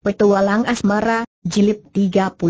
Petualang Asmara, Jilid 31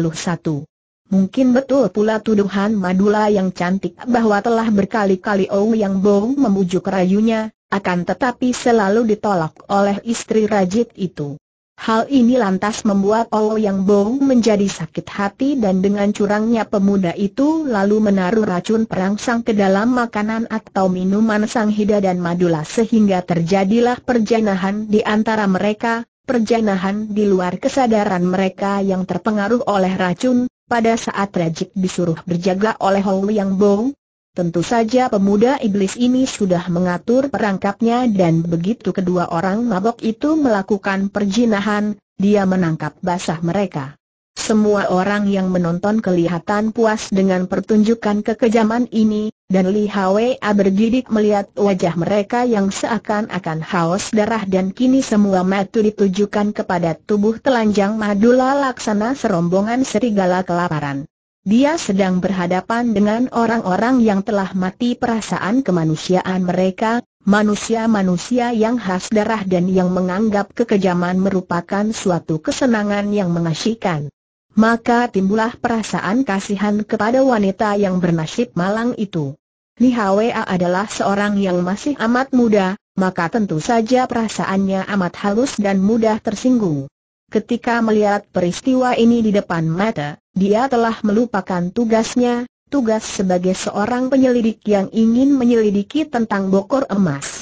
Mungkin betul pula tuduhan Madula yang cantik bahwa telah berkali-kali Ou Yang Bong memujuk rayunya, akan tetapi selalu ditolak oleh istri rajit itu. Hal ini lantas membuat Ou Yang Bong menjadi sakit hati dan dengan curangnya pemuda itu lalu menaruh racun perangsang ke dalam makanan atau minuman Sang Hida dan Madula sehingga terjadilah perjanahan di antara mereka, perjanahan di luar kesadaran mereka yang terpengaruh oleh racun, pada saat Rajik disuruh berjaga oleh Hong Yang Bong. Tentu saja pemuda iblis ini sudah mengatur perangkapnya dan begitu kedua orang mabok itu melakukan perjinahan, dia menangkap basah mereka. Semua orang yang menonton kelihatan puas dengan pertunjukan kekejaman ini, dan Li Hwa bergidik melihat wajah mereka yang seakan-akan haus darah dan kini semua mata ditujukan kepada tubuh telanjang Madula laksana serombongan serigala kelaparan. Dia sedang berhadapan dengan orang-orang yang telah mati perasaan kemanusiaan mereka, manusia-manusia yang khas darah dan yang menganggap kekejaman merupakan suatu kesenangan yang mengasyikan maka timbullah perasaan kasihan kepada wanita yang bernasib malang itu. Nihawea adalah seorang yang masih amat muda, maka tentu saja perasaannya amat halus dan mudah tersinggung. Ketika melihat peristiwa ini di depan mata, dia telah melupakan tugasnya, tugas sebagai seorang penyelidik yang ingin menyelidiki tentang bokor emas.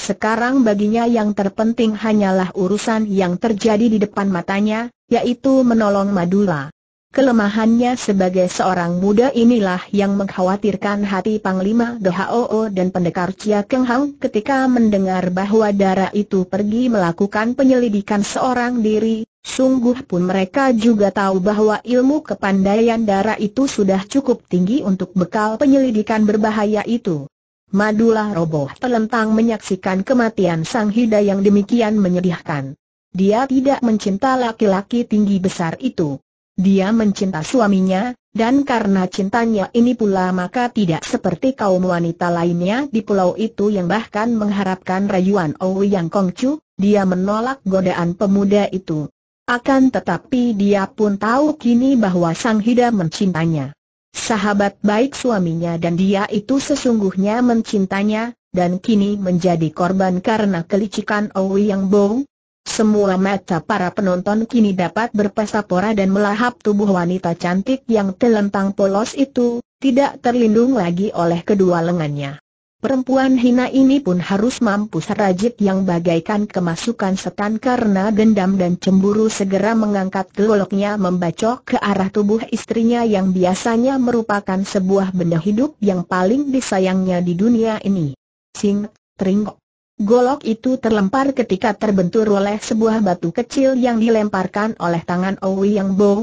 Sekarang baginya yang terpenting hanyalah urusan yang terjadi di depan matanya, yaitu menolong Madula. Kelemahannya sebagai seorang muda inilah yang mengkhawatirkan hati Panglima GHOO dan pendekar Chia Keng Hang ketika mendengar bahwa Dara itu pergi melakukan penyelidikan seorang diri, sungguh pun mereka juga tahu bahwa ilmu kepandaian Dara itu sudah cukup tinggi untuk bekal penyelidikan berbahaya itu. Madula roboh terlentang menyaksikan kematian Sang Hida yang demikian menyedihkan. Dia tidak mencinta laki-laki tinggi besar itu. Dia mencinta suaminya, dan karena cintanya ini pula maka tidak seperti kaum wanita lainnya di pulau itu yang bahkan mengharapkan rayuan Owi Yang Kongcu, dia menolak godaan pemuda itu. Akan tetapi dia pun tahu kini bahwa Sang Hida mencintanya. Sahabat baik suaminya dan dia itu sesungguhnya mencintanya, dan kini menjadi korban karena kelicikan Owi yang bau. Semua mata para penonton kini dapat berpesapora dan melahap tubuh wanita cantik yang telentang polos itu, tidak terlindung lagi oleh kedua lengannya. Perempuan hina ini pun harus mampu serajit yang bagaikan kemasukan setan karena dendam dan cemburu segera mengangkat goloknya membacok ke arah tubuh istrinya yang biasanya merupakan sebuah benda hidup yang paling disayangnya di dunia ini. Sing, teringok. Golok itu terlempar ketika terbentur oleh sebuah batu kecil yang dilemparkan oleh tangan Owi Yang Bong.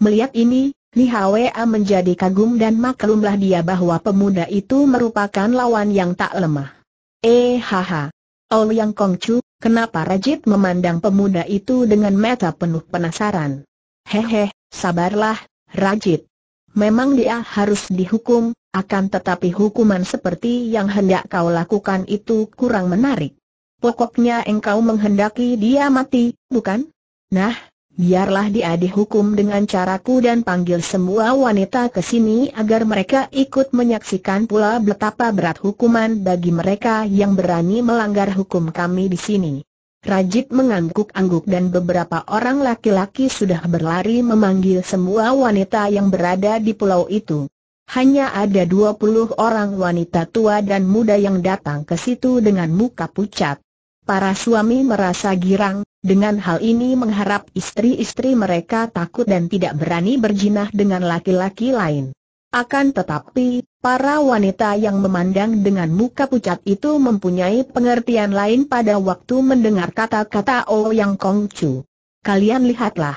Melihat ini, Li Hwa menjadi kagum dan maklumlah dia bahwa pemuda itu merupakan lawan yang tak lemah. Eh haha. Ouyang oh, Kongcu, kenapa Rajit memandang pemuda itu dengan mata penuh penasaran? Hehe, sabarlah, Rajit. Memang dia harus dihukum, akan tetapi hukuman seperti yang hendak kau lakukan itu kurang menarik. Pokoknya engkau menghendaki dia mati, bukan? Nah, Biarlah dia dihukum dengan caraku dan panggil semua wanita ke sini agar mereka ikut menyaksikan pula betapa berat hukuman bagi mereka yang berani melanggar hukum kami di sini. Rajit mengangguk-angguk dan beberapa orang laki-laki sudah berlari memanggil semua wanita yang berada di pulau itu. Hanya ada 20 orang wanita tua dan muda yang datang ke situ dengan muka pucat. Para suami merasa girang, dengan hal ini mengharap istri-istri mereka takut dan tidak berani berjinah dengan laki-laki lain. Akan tetapi, para wanita yang memandang dengan muka pucat itu mempunyai pengertian lain pada waktu mendengar kata-kata O oh yang Kongcu. Kalian lihatlah.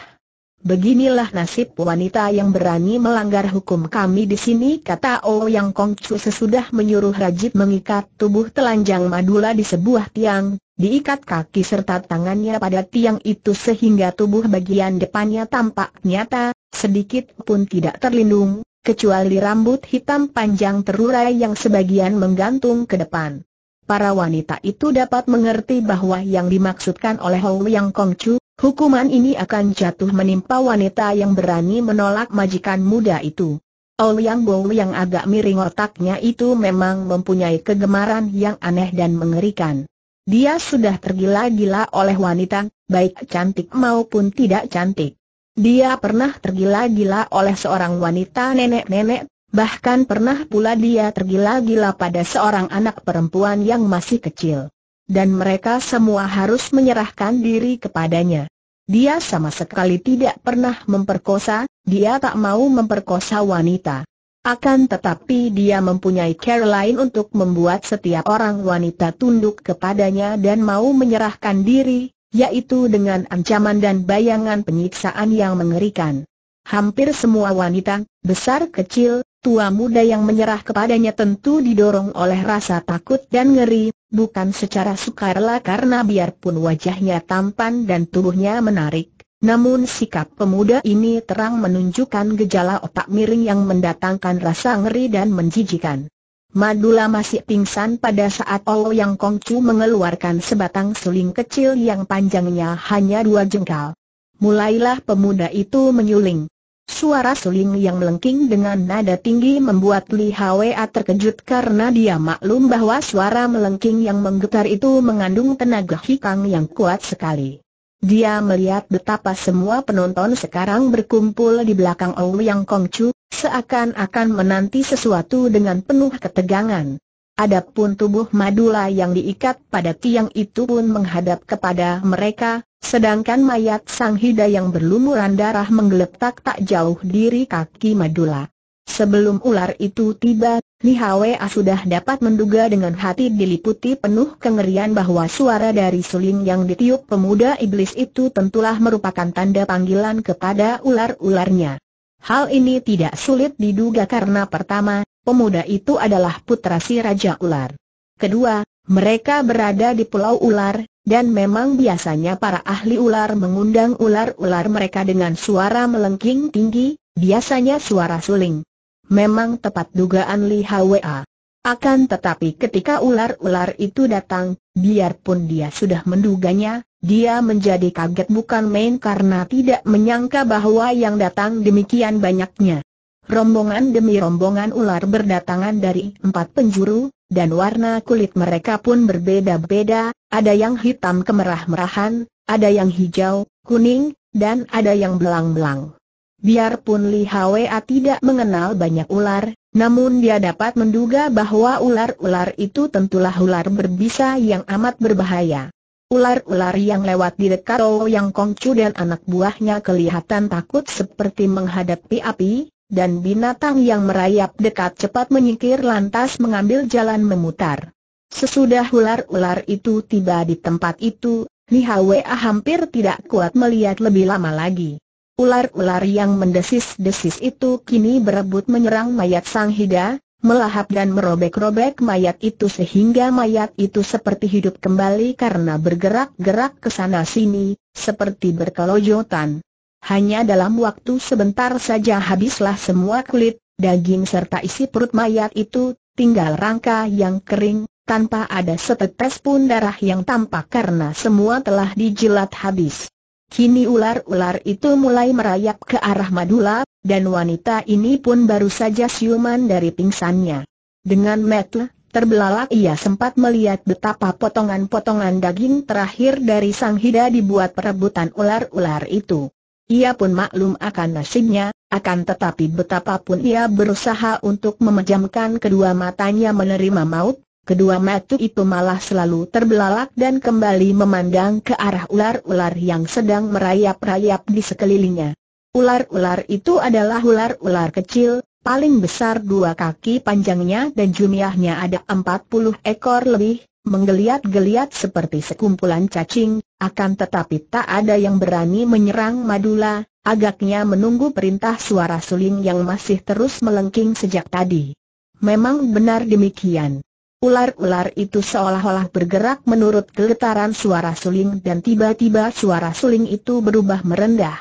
Beginilah nasib wanita yang berani melanggar hukum kami di sini kata O oh Yang Kongcu sesudah menyuruh Rajib mengikat tubuh telanjang Madula di sebuah tiang, Diikat kaki serta tangannya pada tiang itu sehingga tubuh bagian depannya tampak nyata, sedikit pun tidak terlindung, kecuali rambut hitam panjang terurai yang sebagian menggantung ke depan. Para wanita itu dapat mengerti bahwa yang dimaksudkan oleh Hou Yang Kong Chu, hukuman ini akan jatuh menimpa wanita yang berani menolak majikan muda itu. Yang Bou yang agak miring otaknya itu memang mempunyai kegemaran yang aneh dan mengerikan. Dia sudah tergila-gila oleh wanita, baik cantik maupun tidak cantik. Dia pernah tergila-gila oleh seorang wanita nenek-nenek, bahkan pernah pula dia tergila-gila pada seorang anak perempuan yang masih kecil. Dan mereka semua harus menyerahkan diri kepadanya. Dia sama sekali tidak pernah memperkosa, dia tak mau memperkosa wanita. Akan tetapi dia mempunyai cara lain untuk membuat setiap orang wanita tunduk kepadanya dan mau menyerahkan diri, yaitu dengan ancaman dan bayangan penyiksaan yang mengerikan. Hampir semua wanita, besar kecil, tua muda yang menyerah kepadanya tentu didorong oleh rasa takut dan ngeri, bukan secara sukarela karena biarpun wajahnya tampan dan tubuhnya menarik, namun sikap pemuda ini terang menunjukkan gejala otak miring yang mendatangkan rasa ngeri dan menjijikan. Madula masih pingsan pada saat Olo Yang Kongcu mengeluarkan sebatang suling kecil yang panjangnya hanya dua jengkal. Mulailah pemuda itu menyuling. Suara suling yang melengking dengan nada tinggi membuat Li Hwa terkejut karena dia maklum bahwa suara melengking yang menggetar itu mengandung tenaga hikang yang kuat sekali. Dia melihat betapa semua penonton sekarang berkumpul di belakang yang Kongcu, seakan-akan menanti sesuatu dengan penuh ketegangan. Adapun tubuh Madula yang diikat pada tiang itu pun menghadap kepada mereka, sedangkan mayat Sang Hida yang berlumuran darah menggeletak tak jauh dari kaki Madula. Sebelum ular itu tiba, Li Hwa sudah dapat menduga dengan hati diliputi penuh kengerian bahwa suara dari suling yang ditiup pemuda iblis itu tentulah merupakan tanda panggilan kepada ular-ularnya. Hal ini tidak sulit diduga karena pertama, pemuda itu adalah putra si Raja Ular. Kedua, mereka berada di Pulau Ular, dan memang biasanya para ahli ular mengundang ular-ular mereka dengan suara melengking tinggi, biasanya suara suling memang tepat dugaan Li Hwa. Akan tetapi ketika ular-ular itu datang, biarpun dia sudah menduganya, dia menjadi kaget bukan main karena tidak menyangka bahwa yang datang demikian banyaknya. Rombongan demi rombongan ular berdatangan dari empat penjuru, dan warna kulit mereka pun berbeda-beda, ada yang hitam kemerah-merahan, ada yang hijau, kuning, dan ada yang belang-belang. Biarpun Li Hwa tidak mengenal banyak ular, namun dia dapat menduga bahwa ular-ular itu tentulah ular berbisa yang amat berbahaya. Ular-ular yang lewat di dekat Oh Yang Kongcu dan anak buahnya kelihatan takut seperti menghadapi api, dan binatang yang merayap dekat cepat menyingkir lantas mengambil jalan memutar. Sesudah ular-ular itu tiba di tempat itu, Li Hwa hampir tidak kuat melihat lebih lama lagi. Ular-ular yang mendesis-desis itu kini berebut menyerang mayat Sang Hida, melahap dan merobek-robek mayat itu sehingga mayat itu seperti hidup kembali karena bergerak-gerak ke sana sini, seperti berkelojotan. Hanya dalam waktu sebentar saja habislah semua kulit, daging serta isi perut mayat itu, tinggal rangka yang kering, tanpa ada setetes pun darah yang tampak karena semua telah dijilat habis. Kini ular-ular itu mulai merayap ke arah Madula, dan wanita ini pun baru saja siuman dari pingsannya. Dengan metel, terbelalak ia sempat melihat betapa potongan-potongan daging terakhir dari sang hida dibuat perebutan ular-ular itu. Ia pun maklum akan nasibnya, akan tetapi betapapun ia berusaha untuk memejamkan kedua matanya menerima maut, Kedua mata itu malah selalu terbelalak dan kembali memandang ke arah ular-ular yang sedang merayap-rayap di sekelilingnya. Ular-ular itu adalah ular-ular kecil, paling besar dua kaki panjangnya dan jumlahnya ada 40 ekor lebih, menggeliat-geliat seperti sekumpulan cacing, akan tetapi tak ada yang berani menyerang Madula, agaknya menunggu perintah suara suling yang masih terus melengking sejak tadi. Memang benar demikian. Ular-ular itu seolah-olah bergerak menurut geletaran suara suling dan tiba-tiba suara suling itu berubah merendah.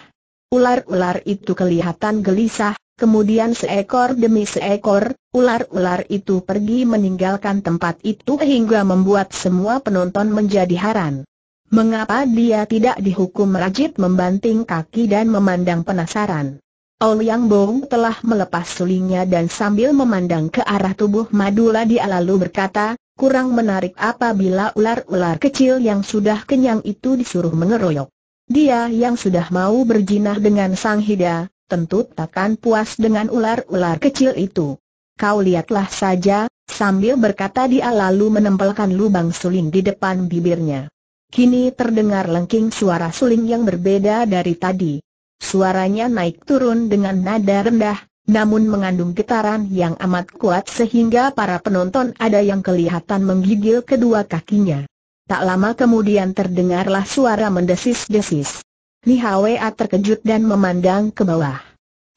Ular-ular itu kelihatan gelisah, kemudian seekor demi seekor, ular-ular itu pergi meninggalkan tempat itu hingga membuat semua penonton menjadi heran. Mengapa dia tidak dihukum rajit membanting kaki dan memandang penasaran? Yang Bong telah melepas sulingnya dan sambil memandang ke arah tubuh Madula dia lalu berkata, kurang menarik apabila ular-ular kecil yang sudah kenyang itu disuruh mengeroyok. Dia yang sudah mau berjinah dengan Sang Hida, tentu takkan puas dengan ular-ular kecil itu. Kau lihatlah saja, sambil berkata dia lalu menempelkan lubang suling di depan bibirnya. Kini terdengar lengking suara suling yang berbeda dari tadi. Suaranya naik turun dengan nada rendah, namun mengandung getaran yang amat kuat sehingga para penonton ada yang kelihatan menggigil kedua kakinya. Tak lama kemudian terdengarlah suara mendesis-desis. Li Hwa terkejut dan memandang ke bawah.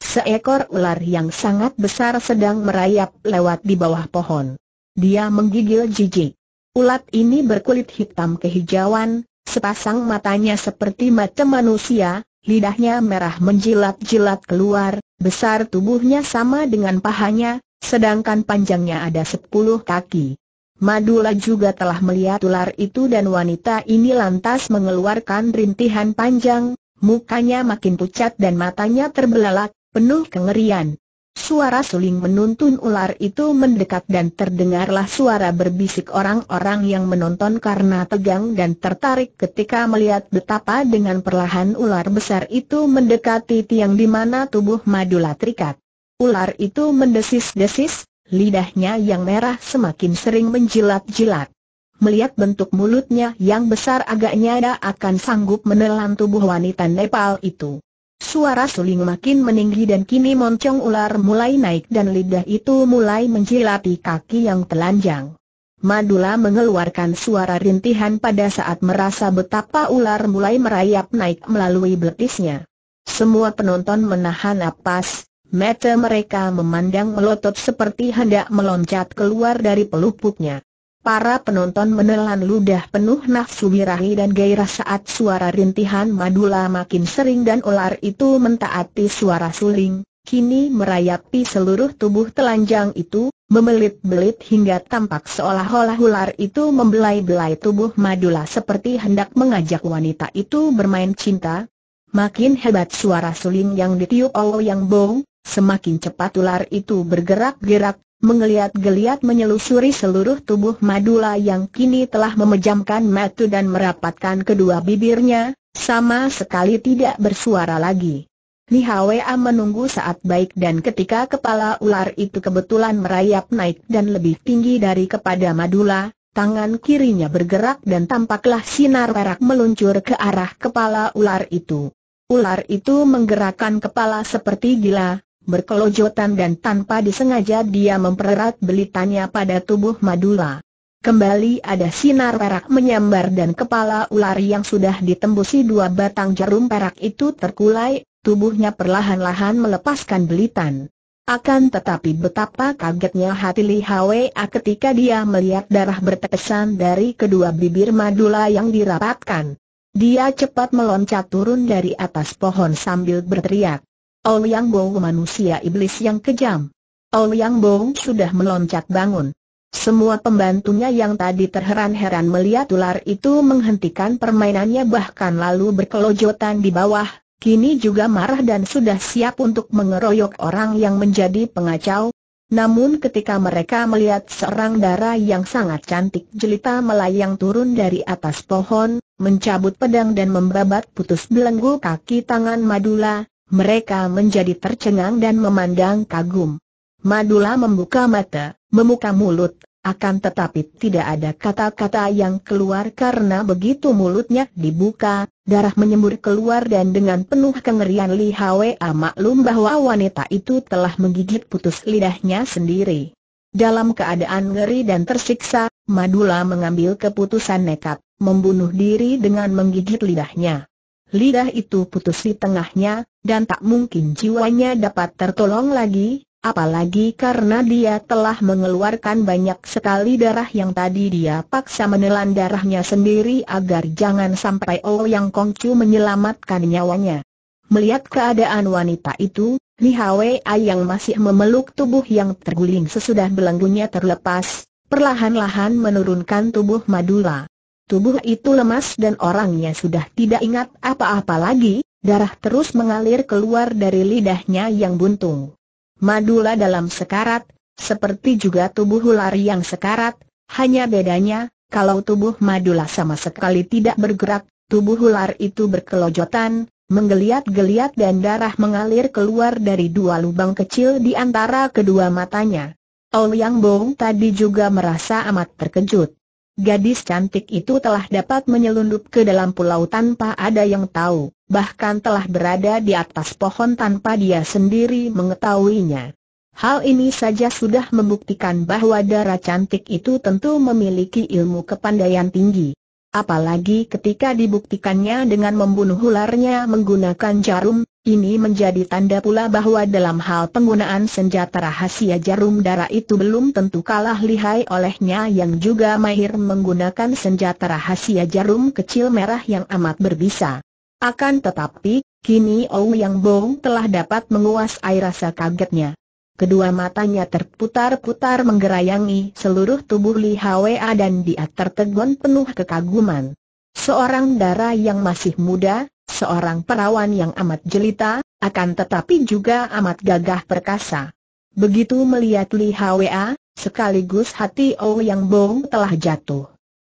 Seekor ular yang sangat besar sedang merayap lewat di bawah pohon. Dia menggigil jijik. Ulat ini berkulit hitam kehijauan, sepasang matanya seperti mata manusia, lidahnya merah menjilat-jilat keluar, besar tubuhnya sama dengan pahanya, sedangkan panjangnya ada sepuluh kaki. Madula juga telah melihat ular itu dan wanita ini lantas mengeluarkan rintihan panjang, mukanya makin pucat dan matanya terbelalak, penuh kengerian. Suara suling menuntun ular itu mendekat dan terdengarlah suara berbisik orang-orang yang menonton karena tegang dan tertarik ketika melihat betapa dengan perlahan ular besar itu mendekati tiang di mana tubuh Madula terikat. Ular itu mendesis-desis, lidahnya yang merah semakin sering menjilat-jilat. Melihat bentuk mulutnya yang besar agaknya ada akan sanggup menelan tubuh wanita Nepal itu. Suara suling makin meninggi dan kini moncong ular mulai naik dan lidah itu mulai menjilati kaki yang telanjang. Madula mengeluarkan suara rintihan pada saat merasa betapa ular mulai merayap naik melalui betisnya. Semua penonton menahan napas, mata mereka memandang melotot seperti hendak meloncat keluar dari pelupuknya. Para penonton menelan ludah penuh nafsu birahi dan gairah saat suara rintihan madula makin sering dan ular itu mentaati suara suling, kini merayapi seluruh tubuh telanjang itu, memelit belit hingga tampak seolah-olah ular itu membelai-belai tubuh madula seperti hendak mengajak wanita itu bermain cinta. Makin hebat suara suling yang ditiup yang Bong, semakin cepat ular itu bergerak-gerak, Mengeliat geliat menyelusuri seluruh tubuh Madula yang kini telah memejamkan mata dan merapatkan kedua bibirnya, sama sekali tidak bersuara lagi. Li Hwa menunggu saat baik dan ketika kepala ular itu kebetulan merayap naik dan lebih tinggi dari kepada Madula, tangan kirinya bergerak dan tampaklah sinar perak meluncur ke arah kepala ular itu. Ular itu menggerakkan kepala seperti gila, berkelojotan dan tanpa disengaja dia mempererat belitannya pada tubuh Madula. Kembali ada sinar perak menyambar dan kepala ular yang sudah ditembusi dua batang jarum perak itu terkulai, tubuhnya perlahan-lahan melepaskan belitan. Akan tetapi betapa kagetnya hati Li Hwa ketika dia melihat darah bertepesan dari kedua bibir madula yang dirapatkan. Dia cepat meloncat turun dari atas pohon sambil berteriak yang Bo manusia iblis yang kejam. yang Bo sudah meloncat bangun. Semua pembantunya yang tadi terheran-heran melihat ular itu menghentikan permainannya bahkan lalu berkelojotan di bawah, kini juga marah dan sudah siap untuk mengeroyok orang yang menjadi pengacau. Namun ketika mereka melihat seorang dara yang sangat cantik jelita melayang turun dari atas pohon, mencabut pedang dan membabat putus belenggu kaki tangan Madula, mereka menjadi tercengang dan memandang kagum. Madula membuka mata, membuka mulut, akan tetapi tidak ada kata-kata yang keluar karena begitu mulutnya dibuka, darah menyembur keluar dan dengan penuh kengerian Li Hwa maklum bahwa wanita itu telah menggigit putus lidahnya sendiri. Dalam keadaan ngeri dan tersiksa, Madula mengambil keputusan nekat, membunuh diri dengan menggigit lidahnya lidah itu putus di tengahnya, dan tak mungkin jiwanya dapat tertolong lagi, apalagi karena dia telah mengeluarkan banyak sekali darah yang tadi dia paksa menelan darahnya sendiri agar jangan sampai oh yang Kongcu menyelamatkan nyawanya. Melihat keadaan wanita itu, Li Hwei yang masih memeluk tubuh yang terguling sesudah belenggunya terlepas, perlahan-lahan menurunkan tubuh Madula. Tubuh itu lemas dan orangnya sudah tidak ingat apa-apa lagi, darah terus mengalir keluar dari lidahnya yang buntung. Madula dalam sekarat, seperti juga tubuh ular yang sekarat, hanya bedanya, kalau tubuh Madula sama sekali tidak bergerak, tubuh ular itu berkelojotan, menggeliat-geliat dan darah mengalir keluar dari dua lubang kecil di antara kedua matanya. Ouyang Bong tadi juga merasa amat terkejut. Gadis cantik itu telah dapat menyelundup ke dalam pulau tanpa ada yang tahu, bahkan telah berada di atas pohon tanpa dia sendiri mengetahuinya. Hal ini saja sudah membuktikan bahwa darah cantik itu tentu memiliki ilmu kepandaian tinggi. Apalagi ketika dibuktikannya dengan membunuh ularnya menggunakan jarum, ini menjadi tanda pula bahwa dalam hal penggunaan senjata rahasia jarum darah itu belum tentu kalah lihai olehnya yang juga mahir menggunakan senjata rahasia jarum kecil merah yang amat berbisa. Akan tetapi, kini Ong Yang Bong telah dapat menguasai rasa kagetnya. Kedua matanya terputar-putar menggerayangi seluruh tubuh Li Hwa dan dia tertegun penuh kekaguman. Seorang darah yang masih muda, Seorang perawan yang amat jelita, akan tetapi juga amat gagah perkasa. Begitu melihat Li Hwa, sekaligus hati Ou oh yang Bong telah jatuh.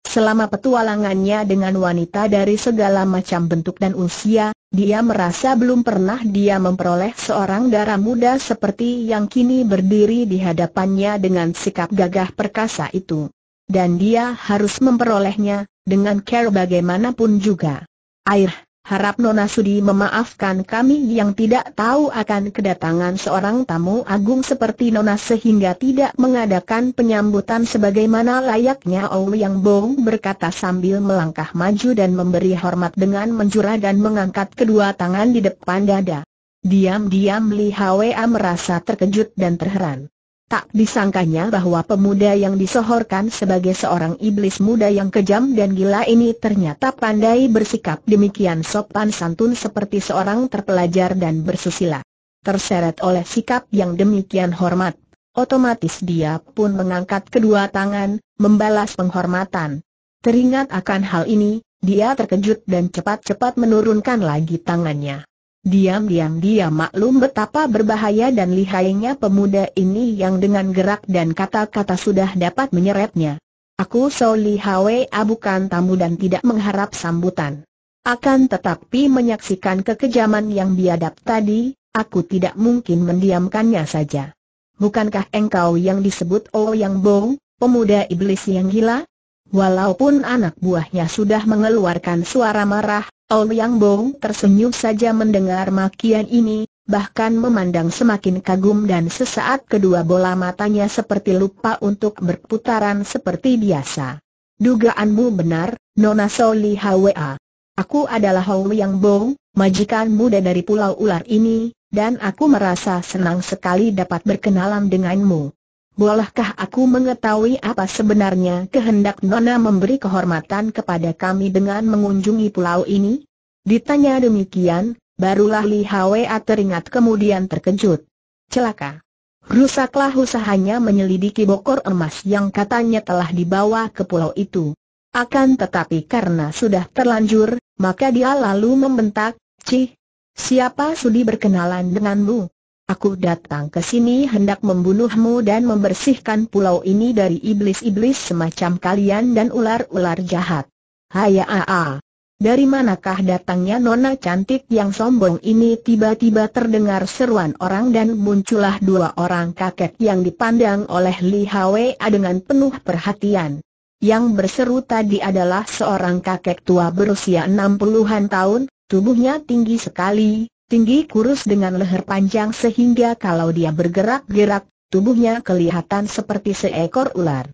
Selama petualangannya dengan wanita dari segala macam bentuk dan usia, dia merasa belum pernah dia memperoleh seorang darah muda seperti yang kini berdiri di hadapannya dengan sikap gagah perkasa itu. Dan dia harus memperolehnya, dengan care bagaimanapun juga. Air Harap Nona Sudi memaafkan kami yang tidak tahu akan kedatangan seorang tamu agung seperti Nona sehingga tidak mengadakan penyambutan sebagaimana layaknya yang Bong berkata sambil melangkah maju dan memberi hormat dengan menjura dan mengangkat kedua tangan di depan dada. Diam-diam Li Hwa merasa terkejut dan terheran. Tak disangkanya bahwa pemuda yang disohorkan sebagai seorang iblis muda yang kejam dan gila ini ternyata pandai bersikap demikian sopan santun seperti seorang terpelajar dan bersusila. Terseret oleh sikap yang demikian hormat, otomatis dia pun mengangkat kedua tangan, membalas penghormatan. Teringat akan hal ini, dia terkejut dan cepat-cepat menurunkan lagi tangannya. Diam-diam dia maklum betapa berbahaya dan lihainya pemuda ini yang dengan gerak dan kata-kata sudah dapat menyeretnya. Aku Soli Hwa ah, bukan tamu dan tidak mengharap sambutan. Akan tetapi menyaksikan kekejaman yang biadab tadi, aku tidak mungkin mendiamkannya saja. Bukankah engkau yang disebut Oh Yang Bo, pemuda iblis yang gila? Walaupun anak buahnya sudah mengeluarkan suara marah, yang Bong tersenyum saja mendengar makian ini, bahkan memandang semakin kagum dan sesaat kedua bola matanya seperti lupa untuk berputaran seperti biasa. Dugaanmu benar, Nona Soli Hwa. Aku adalah Yang Bong, majikan muda dari Pulau Ular ini, dan aku merasa senang sekali dapat berkenalan denganmu. Bolehkah aku mengetahui apa sebenarnya kehendak Nona memberi kehormatan kepada kami dengan mengunjungi pulau ini? Ditanya demikian, barulah Li Hwa teringat kemudian terkejut. Celaka. Rusaklah usahanya menyelidiki bokor emas yang katanya telah dibawa ke pulau itu. Akan tetapi karena sudah terlanjur, maka dia lalu membentak, Cih, siapa sudi berkenalan denganmu? Aku datang ke sini hendak membunuhmu dan membersihkan pulau ini dari iblis-iblis semacam kalian dan ular-ular jahat. aa. Dari manakah datangnya nona cantik yang sombong ini tiba-tiba terdengar seruan orang dan muncullah dua orang kakek yang dipandang oleh Li Hwa dengan penuh perhatian. Yang berseru tadi adalah seorang kakek tua berusia 60-an tahun, tubuhnya tinggi sekali, tinggi kurus dengan leher panjang sehingga kalau dia bergerak-gerak, tubuhnya kelihatan seperti seekor ular.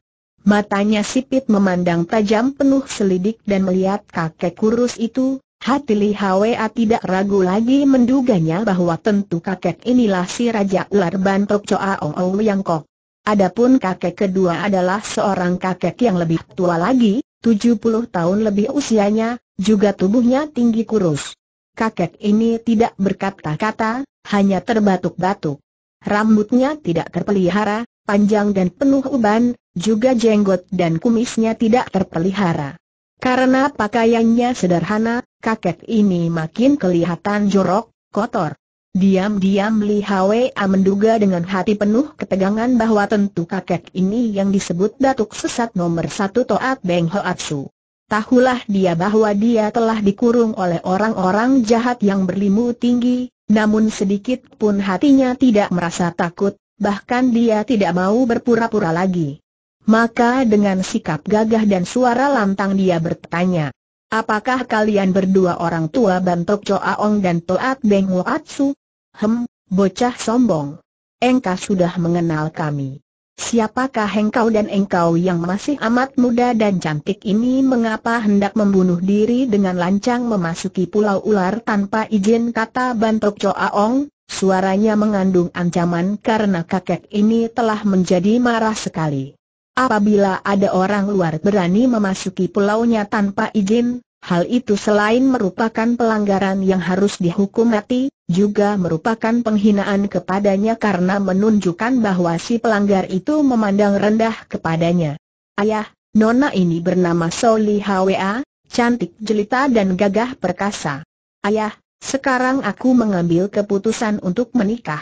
Matanya sipit memandang tajam penuh selidik dan melihat kakek kurus itu, hati Li Hwa tidak ragu lagi menduganya bahwa tentu kakek inilah si Raja Ular Bantok Choa Ong Ong Yang Kok. Adapun kakek kedua adalah seorang kakek yang lebih tua lagi, 70 tahun lebih usianya, juga tubuhnya tinggi kurus kakek ini tidak berkata-kata, hanya terbatuk-batuk. Rambutnya tidak terpelihara, panjang dan penuh uban, juga jenggot dan kumisnya tidak terpelihara. Karena pakaiannya sederhana, kakek ini makin kelihatan jorok, kotor. Diam-diam Li Hwa menduga dengan hati penuh ketegangan bahwa tentu kakek ini yang disebut datuk sesat nomor satu Toat Beng Hoatsu. Tahulah dia bahwa dia telah dikurung oleh orang-orang jahat yang berlimu tinggi, namun sedikit pun hatinya tidak merasa takut, bahkan dia tidak mau berpura-pura lagi. Maka dengan sikap gagah dan suara lantang dia bertanya, Apakah kalian berdua orang tua Bantok Aong dan Toat Beng Atsu? Hem, bocah sombong. Engkau sudah mengenal kami. Siapakah engkau dan engkau yang masih amat muda dan cantik ini mengapa hendak membunuh diri dengan lancang memasuki pulau ular tanpa izin kata Bantok Ong, Suaranya mengandung ancaman karena kakek ini telah menjadi marah sekali. Apabila ada orang luar berani memasuki pulaunya tanpa izin, Hal itu selain merupakan pelanggaran yang harus dihukum mati, juga merupakan penghinaan kepadanya karena menunjukkan bahwa si pelanggar itu memandang rendah kepadanya. Ayah, nona ini bernama Soli Hwa, cantik jelita dan gagah perkasa. Ayah, sekarang aku mengambil keputusan untuk menikah.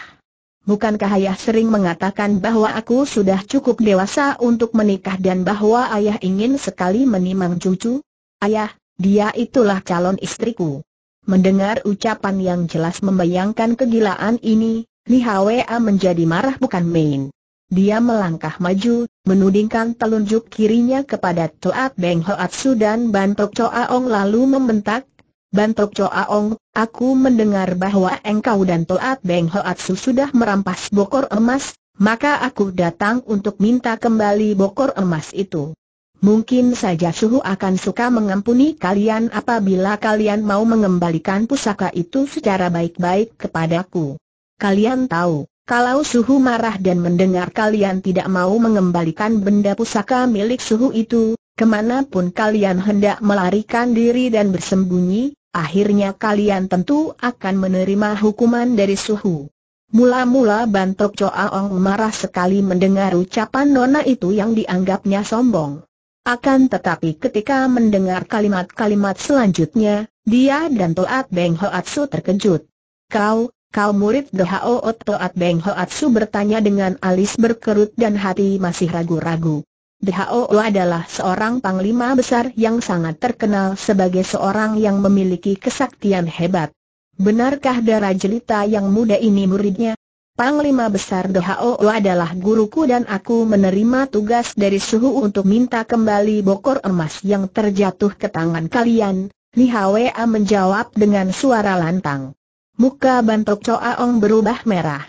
Bukankah ayah sering mengatakan bahwa aku sudah cukup dewasa untuk menikah dan bahwa ayah ingin sekali menimang cucu? Ayah, dia itulah calon istriku. Mendengar ucapan yang jelas membayangkan kegilaan ini, Li Hwa menjadi marah bukan main. Dia melangkah maju, menudingkan telunjuk kirinya kepada Toat Beng Ho Su dan Bantok Ong lalu membentak, Bantok Ong, aku mendengar bahwa engkau dan Toat Beng Ho Su sudah merampas bokor emas, maka aku datang untuk minta kembali bokor emas itu. Mungkin saja Suhu akan suka mengampuni kalian apabila kalian mau mengembalikan pusaka itu secara baik-baik kepadaku. Kalian tahu, kalau Suhu marah dan mendengar kalian tidak mau mengembalikan benda pusaka milik Suhu itu, kemanapun kalian hendak melarikan diri dan bersembunyi, akhirnya kalian tentu akan menerima hukuman dari Suhu. Mula-mula Bantok Coaong marah sekali mendengar ucapan nona itu yang dianggapnya sombong. Akan tetapi ketika mendengar kalimat-kalimat selanjutnya, dia dan Toat Beng Hoatsu terkejut. Kau, kau murid The Dohao Toat Beng Hoatsu bertanya dengan alis berkerut dan hati masih ragu-ragu. The Dhao adalah seorang panglima besar yang sangat terkenal sebagai seorang yang memiliki kesaktian hebat. Benarkah darah Jelita yang muda ini muridnya? Panglima Besar DHO adalah guruku dan aku menerima tugas dari suhu untuk minta kembali bokor emas yang terjatuh ke tangan kalian. Hwa menjawab dengan suara lantang. Muka Bantok Choaong berubah merah.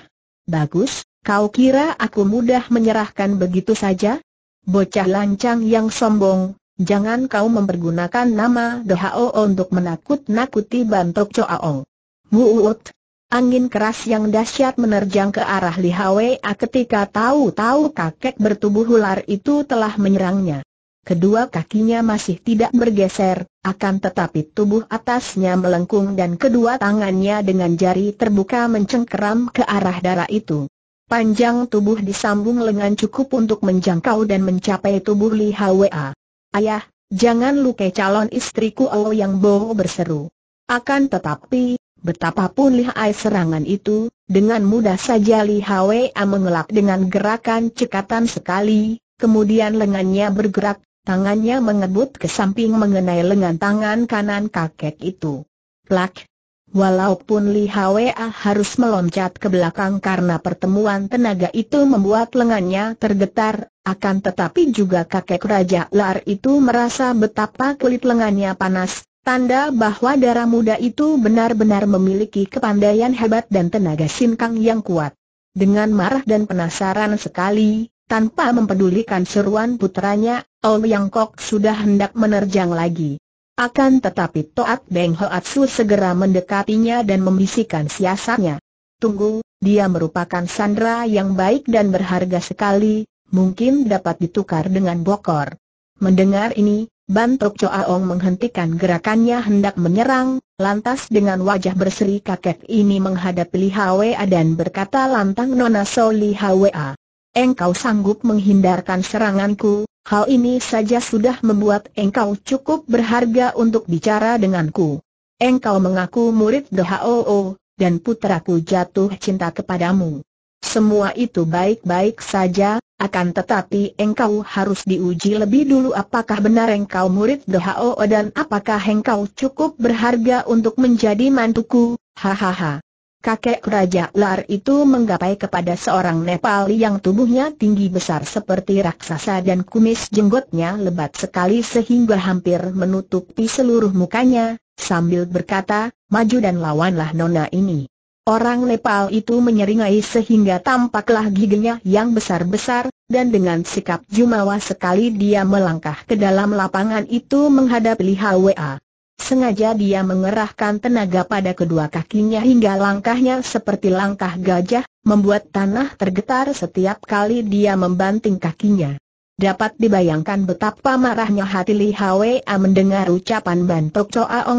Bagus, kau kira aku mudah menyerahkan begitu saja? Bocah lancang yang sombong, jangan kau mempergunakan nama DHO untuk menakut-nakuti Bantok Choaong. Muut, Angin keras yang dahsyat menerjang ke arah Li A ketika tahu-tahu kakek bertubuh ular itu telah menyerangnya. Kedua kakinya masih tidak bergeser, akan tetapi tubuh atasnya melengkung dan kedua tangannya dengan jari terbuka mencengkeram ke arah darah itu. Panjang tubuh disambung lengan cukup untuk menjangkau dan mencapai tubuh Li A. Ayah, jangan lukai calon istriku Oh Yang Bo berseru. Akan tetapi, Betapapun lihai serangan itu, dengan mudah saja Li Hwa mengelak dengan gerakan cekatan sekali, kemudian lengannya bergerak, tangannya mengebut ke samping mengenai lengan tangan kanan kakek itu. Plak! Walaupun Li Hwa harus meloncat ke belakang karena pertemuan tenaga itu membuat lengannya tergetar, akan tetapi juga kakek Raja Lar itu merasa betapa kulit lengannya panas, Tanda bahwa darah muda itu benar-benar memiliki kepandaian hebat dan tenaga sinkang yang kuat. Dengan marah dan penasaran sekali, tanpa mempedulikan seruan putranya, Ouyang Yang Kok sudah hendak menerjang lagi. Akan tetapi Toat Beng Hoatsu segera mendekatinya dan membisikkan siasatnya. Tunggu, dia merupakan sandra yang baik dan berharga sekali, mungkin dapat ditukar dengan bokor. Mendengar ini, Bantuk Aong menghentikan gerakannya hendak menyerang, lantas dengan wajah berseri kakek ini menghadapi Li Hwa dan berkata lantang Nona So Li Hwa. Engkau sanggup menghindarkan seranganku, hal ini saja sudah membuat engkau cukup berharga untuk bicara denganku. Engkau mengaku murid Hoo, dan putraku jatuh cinta kepadamu. Semua itu baik-baik saja, akan tetapi engkau harus diuji lebih dulu apakah benar engkau murid DHO dan apakah engkau cukup berharga untuk menjadi mantuku, hahaha. Kakek Raja Ular itu menggapai kepada seorang Nepali yang tubuhnya tinggi besar seperti raksasa dan kumis jenggotnya lebat sekali sehingga hampir menutupi seluruh mukanya, sambil berkata, maju dan lawanlah nona ini. Orang Nepal itu menyeringai sehingga tampaklah giginya yang besar-besar, dan dengan sikap jumawa sekali dia melangkah ke dalam lapangan itu menghadap Li Hwa. Sengaja dia mengerahkan tenaga pada kedua kakinya hingga langkahnya seperti langkah gajah, membuat tanah tergetar setiap kali dia membanting kakinya. Dapat dibayangkan betapa marahnya hati Li Hwa mendengar ucapan Ban Tok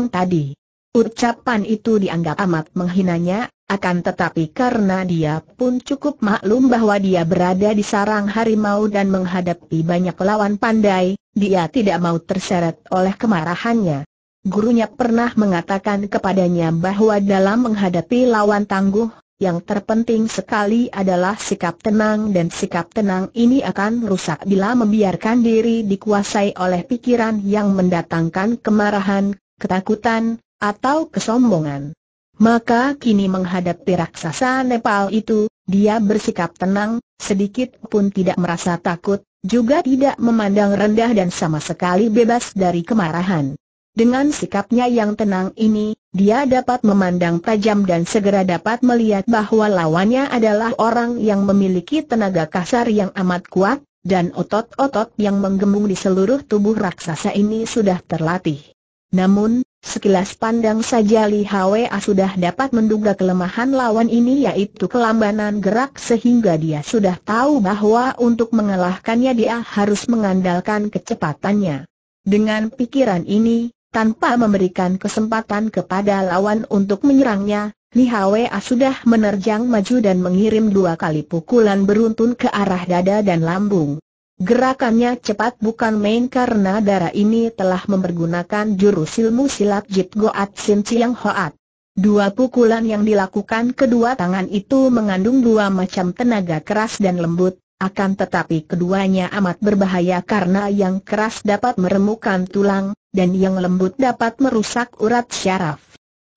tadi. Ucapan itu dianggap amat menghinanya, akan tetapi karena dia pun cukup maklum bahwa dia berada di sarang harimau dan menghadapi banyak lawan pandai, dia tidak mau terseret oleh kemarahannya. Gurunya pernah mengatakan kepadanya bahwa dalam menghadapi lawan tangguh, yang terpenting sekali adalah sikap tenang dan sikap tenang ini akan rusak bila membiarkan diri dikuasai oleh pikiran yang mendatangkan kemarahan, ketakutan, atau kesombongan. Maka kini menghadapi raksasa Nepal itu, dia bersikap tenang, sedikit pun tidak merasa takut, juga tidak memandang rendah dan sama sekali bebas dari kemarahan. Dengan sikapnya yang tenang ini, dia dapat memandang tajam dan segera dapat melihat bahwa lawannya adalah orang yang memiliki tenaga kasar yang amat kuat, dan otot-otot yang menggembung di seluruh tubuh raksasa ini sudah terlatih. Namun, Sekilas pandang saja Li Hwa sudah dapat menduga kelemahan lawan ini yaitu kelambanan gerak sehingga dia sudah tahu bahwa untuk mengalahkannya dia harus mengandalkan kecepatannya. Dengan pikiran ini, tanpa memberikan kesempatan kepada lawan untuk menyerangnya, Li Hwa sudah menerjang maju dan mengirim dua kali pukulan beruntun ke arah dada dan lambung. Gerakannya cepat bukan main karena darah ini telah mempergunakan jurus ilmu silat Jit Goat Sin Chiang Hoat. Dua pukulan yang dilakukan kedua tangan itu mengandung dua macam tenaga keras dan lembut, akan tetapi keduanya amat berbahaya karena yang keras dapat meremukan tulang, dan yang lembut dapat merusak urat syaraf.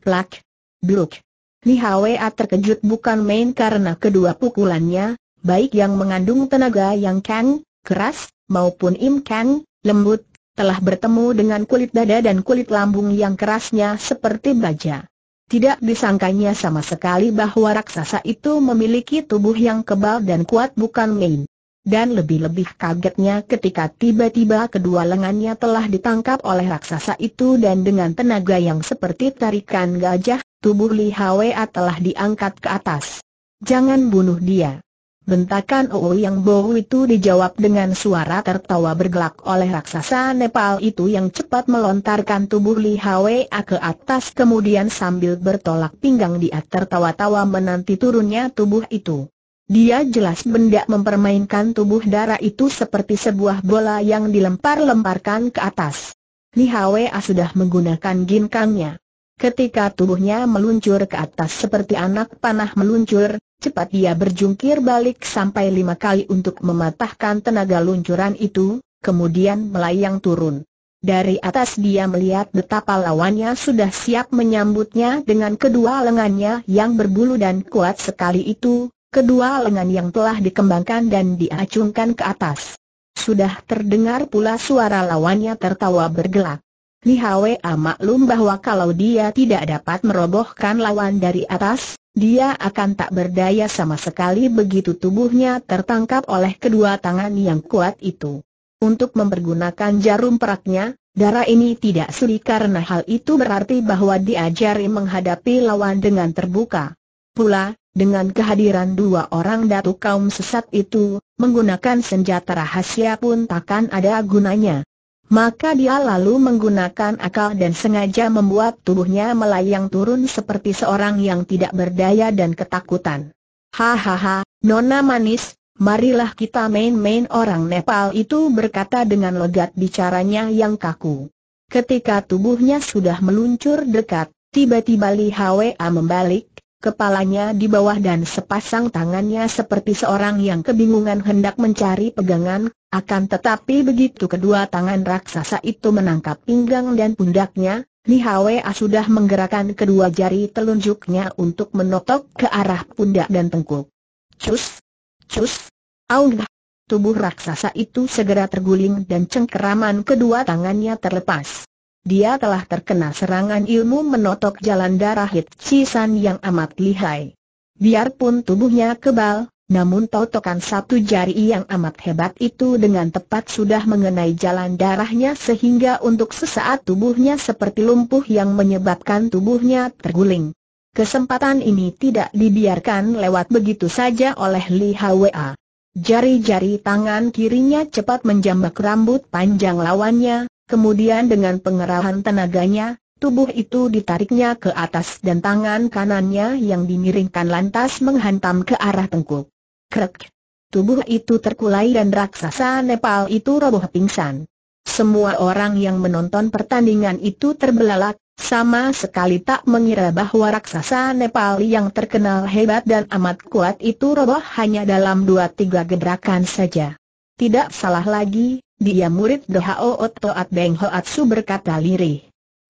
Plak! Bluk! Li Hwa terkejut bukan main karena kedua pukulannya, baik yang mengandung tenaga yang kang, keras, maupun imkan, lembut, telah bertemu dengan kulit dada dan kulit lambung yang kerasnya seperti baja. Tidak disangkanya sama sekali bahwa raksasa itu memiliki tubuh yang kebal dan kuat bukan main. Dan lebih-lebih kagetnya ketika tiba-tiba kedua lengannya telah ditangkap oleh raksasa itu dan dengan tenaga yang seperti tarikan gajah, tubuh Li Hwa telah diangkat ke atas. Jangan bunuh dia. Bentakan Oo yang Bo itu dijawab dengan suara tertawa bergelak oleh raksasa Nepal itu yang cepat melontarkan tubuh Li Hwa ke atas kemudian sambil bertolak pinggang dia tertawa-tawa menanti turunnya tubuh itu. Dia jelas benda mempermainkan tubuh darah itu seperti sebuah bola yang dilempar-lemparkan ke atas. Li Hwa sudah menggunakan ginkangnya. Ketika tubuhnya meluncur ke atas seperti anak panah meluncur, Cepat dia berjungkir balik sampai lima kali untuk mematahkan tenaga luncuran itu, kemudian melayang turun. Dari atas dia melihat betapa lawannya sudah siap menyambutnya dengan kedua lengannya yang berbulu dan kuat sekali itu, kedua lengan yang telah dikembangkan dan diacungkan ke atas. Sudah terdengar pula suara lawannya tertawa bergelak. Li Hwa ah, maklum bahwa kalau dia tidak dapat merobohkan lawan dari atas, dia akan tak berdaya sama sekali begitu tubuhnya tertangkap oleh kedua tangan yang kuat itu. Untuk mempergunakan jarum peraknya, darah ini tidak sulit karena hal itu berarti bahwa diajari menghadapi lawan dengan terbuka. Pula, dengan kehadiran dua orang datu kaum sesat itu, menggunakan senjata rahasia pun takkan ada gunanya. Maka dia lalu menggunakan akal dan sengaja membuat tubuhnya melayang turun seperti seorang yang tidak berdaya dan ketakutan. Hahaha, nona manis, marilah kita main-main orang Nepal itu berkata dengan logat bicaranya yang kaku. Ketika tubuhnya sudah meluncur dekat, tiba-tiba Li Hwa membalik, kepalanya di bawah dan sepasang tangannya seperti seorang yang kebingungan hendak mencari pegangan, akan tetapi begitu kedua tangan raksasa itu menangkap pinggang dan pundaknya, Li Hwa sudah menggerakkan kedua jari telunjuknya untuk menotok ke arah pundak dan tengkuk. Cus! Cus! Aung! Tubuh raksasa itu segera terguling dan cengkeraman kedua tangannya terlepas dia telah terkena serangan ilmu menotok jalan darah Hit Hitchisan yang amat lihai. Biarpun tubuhnya kebal, namun totokan satu jari yang amat hebat itu dengan tepat sudah mengenai jalan darahnya sehingga untuk sesaat tubuhnya seperti lumpuh yang menyebabkan tubuhnya terguling. Kesempatan ini tidak dibiarkan lewat begitu saja oleh Li Hwa. Jari-jari tangan kirinya cepat menjambak rambut panjang lawannya, Kemudian dengan pengerahan tenaganya, tubuh itu ditariknya ke atas dan tangan kanannya yang dimiringkan lantas menghantam ke arah tengkuk. Krek! Tubuh itu terkulai dan raksasa Nepal itu roboh pingsan. Semua orang yang menonton pertandingan itu terbelalak, sama sekali tak mengira bahwa raksasa Nepal yang terkenal hebat dan amat kuat itu roboh hanya dalam dua tiga gebrakan saja. Tidak salah lagi, dia murid Dehao Toat Beng Hoatsu berkata lirih.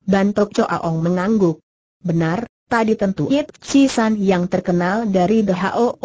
Bantok Aong mengangguk. Benar, tadi tentu si San yang terkenal dari Dehao.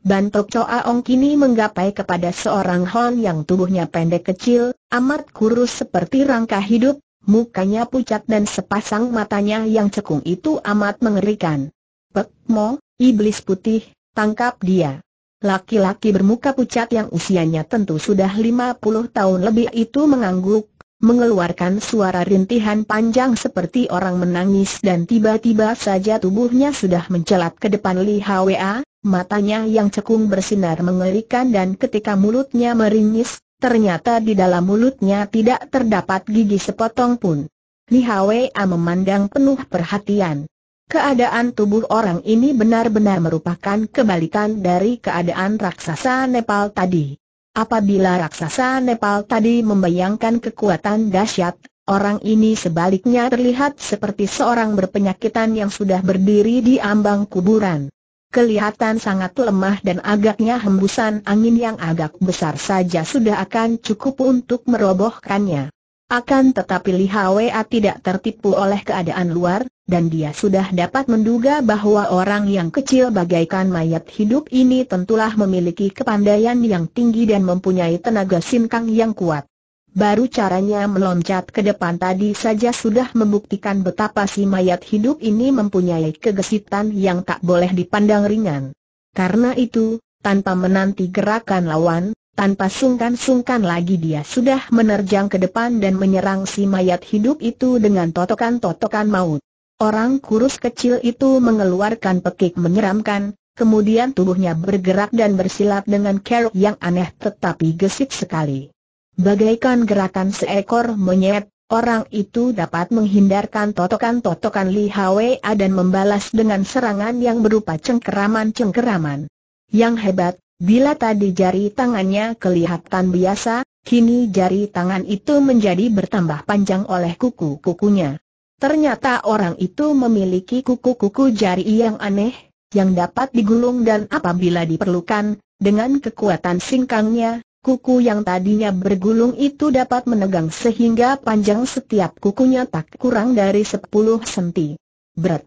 Bantok Aong kini menggapai kepada seorang Hon yang tubuhnya pendek kecil, amat kurus seperti rangka hidup, mukanya pucat dan sepasang matanya yang cekung itu amat mengerikan. Pek Mo, iblis putih, tangkap dia. Laki-laki bermuka pucat yang usianya tentu sudah 50 tahun lebih itu mengangguk, mengeluarkan suara rintihan panjang seperti orang menangis dan tiba-tiba saja tubuhnya sudah mencelat ke depan Li Hwa, matanya yang cekung bersinar mengerikan dan ketika mulutnya meringis, ternyata di dalam mulutnya tidak terdapat gigi sepotong pun. Li Hwa memandang penuh perhatian. Keadaan tubuh orang ini benar-benar merupakan kebalikan dari keadaan raksasa Nepal tadi. Apabila raksasa Nepal tadi membayangkan kekuatan dahsyat, orang ini sebaliknya terlihat seperti seorang berpenyakitan yang sudah berdiri di ambang kuburan. Kelihatan sangat lemah dan agaknya hembusan angin yang agak besar saja sudah akan cukup untuk merobohkannya. Akan tetapi Li Hwa tidak tertipu oleh keadaan luar, dan dia sudah dapat menduga bahwa orang yang kecil bagaikan mayat hidup ini tentulah memiliki kepandaian yang tinggi dan mempunyai tenaga sinkang yang kuat. Baru caranya meloncat ke depan tadi saja sudah membuktikan betapa si mayat hidup ini mempunyai kegesitan yang tak boleh dipandang ringan. Karena itu, tanpa menanti gerakan lawan, tanpa sungkan-sungkan lagi dia sudah menerjang ke depan dan menyerang si mayat hidup itu dengan totokan-totokan maut. Orang kurus kecil itu mengeluarkan pekik menyeramkan, kemudian tubuhnya bergerak dan bersilat dengan kerok yang aneh tetapi gesit sekali. Bagaikan gerakan seekor monyet, orang itu dapat menghindarkan totokan-totokan Li Hwa dan membalas dengan serangan yang berupa cengkeraman-cengkeraman. Yang hebat, Bila tadi jari tangannya kelihatan biasa, kini jari tangan itu menjadi bertambah panjang oleh kuku-kukunya. Ternyata orang itu memiliki kuku-kuku jari yang aneh, yang dapat digulung dan apabila diperlukan, dengan kekuatan singkangnya, kuku yang tadinya bergulung itu dapat menegang sehingga panjang setiap kukunya tak kurang dari 10 cm. Berat.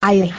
Aih,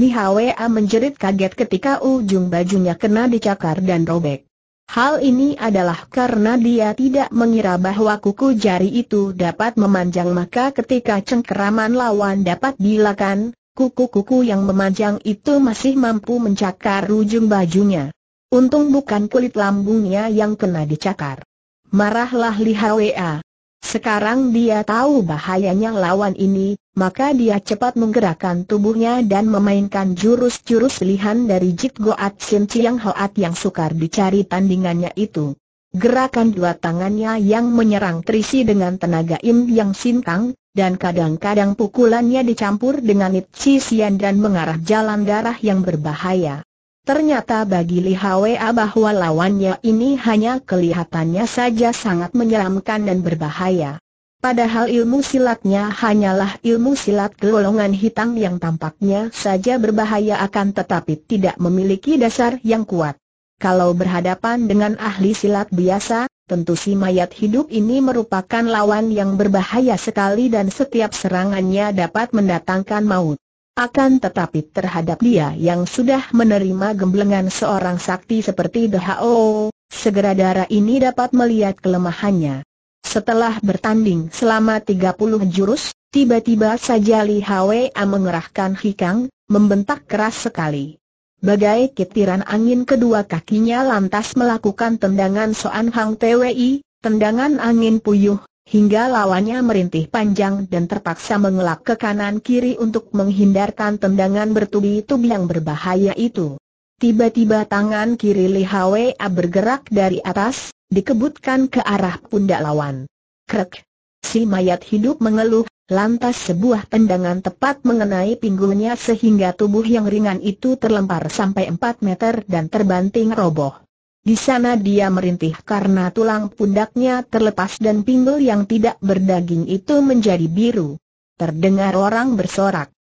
Li Hwa menjerit kaget ketika ujung bajunya kena dicakar dan robek. Hal ini adalah karena dia tidak mengira bahwa kuku jari itu dapat memanjang maka ketika cengkeraman lawan dapat dilakukan, kuku-kuku yang memanjang itu masih mampu mencakar ujung bajunya. Untung bukan kulit lambungnya yang kena dicakar. Marahlah Li Hwa. Sekarang dia tahu bahayanya lawan ini, maka dia cepat menggerakkan tubuhnya dan memainkan jurus-jurus lihan dari Jit Goat Sim Chiang Hoat yang sukar dicari tandingannya itu. Gerakan dua tangannya yang menyerang terisi dengan tenaga Im Yang Sintang, dan kadang-kadang pukulannya dicampur dengan It Sian dan mengarah jalan darah yang berbahaya. Ternyata bagi Li Hwa bahwa lawannya ini hanya kelihatannya saja sangat menyeramkan dan berbahaya. Padahal ilmu silatnya hanyalah ilmu silat golongan hitam yang tampaknya saja berbahaya akan tetapi tidak memiliki dasar yang kuat. Kalau berhadapan dengan ahli silat biasa, tentu si mayat hidup ini merupakan lawan yang berbahaya sekali dan setiap serangannya dapat mendatangkan maut. Akan tetapi terhadap dia yang sudah menerima gemblengan seorang sakti seperti The Ho, segera darah ini dapat melihat kelemahannya. Setelah bertanding selama 30 jurus, tiba-tiba saja Li Hwa mengerahkan hikang, membentak keras sekali. Bagai kitiran angin kedua kakinya lantas melakukan tendangan Soan Hang Twi, tendangan angin puyuh, hingga lawannya merintih panjang dan terpaksa mengelak ke kanan-kiri untuk menghindarkan tendangan bertubi-tubi yang berbahaya itu. Tiba-tiba tangan kiri Li Hwa bergerak dari atas, dikebutkan ke arah pundak lawan. Krek! Si mayat hidup mengeluh, lantas sebuah tendangan tepat mengenai pinggulnya sehingga tubuh yang ringan itu terlempar sampai 4 meter dan terbanting roboh. Di sana dia merintih karena tulang pundaknya terlepas dan pinggul yang tidak berdaging itu menjadi biru. Terdengar orang bersorak.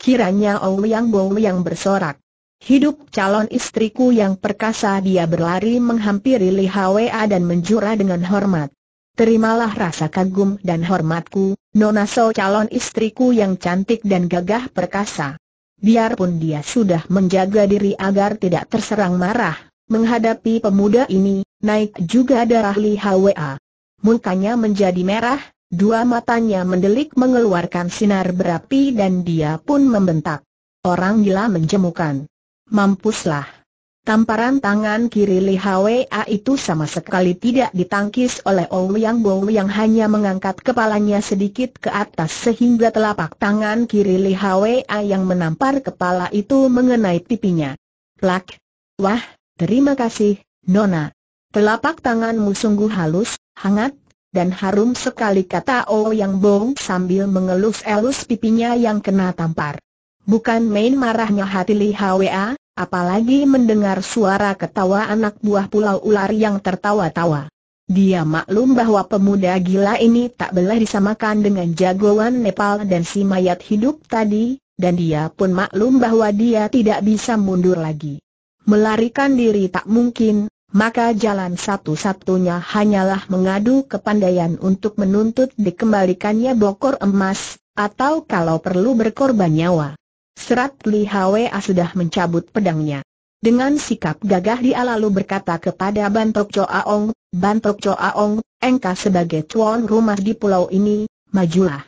Kiranya Ouyang yang bersorak. Hidup calon istriku yang perkasa dia berlari menghampiri Li Hwa dan menjura dengan hormat. Terimalah rasa kagum dan hormatku, Nona So calon istriku yang cantik dan gagah perkasa. Biarpun dia sudah menjaga diri agar tidak terserang marah, Menghadapi pemuda ini, naik juga darah Li Hwa. Mukanya menjadi merah, dua matanya mendelik mengeluarkan sinar berapi dan dia pun membentak. Orang gila menjemukan. Mampuslah. Tamparan tangan kiri Li Hwa itu sama sekali tidak ditangkis oleh Ouyang Bo yang hanya mengangkat kepalanya sedikit ke atas sehingga telapak tangan kiri Li Hwa yang menampar kepala itu mengenai pipinya. Plak! Wah, Terima kasih, Nona. Telapak tanganmu sungguh halus, hangat, dan harum sekali kata Oh Yang Bong sambil mengelus-elus pipinya yang kena tampar. Bukan main marahnya hati Li Hwa, apalagi mendengar suara ketawa anak buah pulau ular yang tertawa-tawa. Dia maklum bahwa pemuda gila ini tak boleh disamakan dengan jagoan Nepal dan si mayat hidup tadi, dan dia pun maklum bahwa dia tidak bisa mundur lagi. Melarikan diri tak mungkin, maka jalan satu-satunya hanyalah mengadu ke kepandaian untuk menuntut dikembalikannya bokor emas, atau kalau perlu berkorban nyawa. Serat Li Hwa sudah mencabut pedangnya. Dengan sikap gagah dia lalu berkata kepada Bantok Choaong, Bantok Choaong, engkau sebagai tuan rumah di pulau ini, majulah.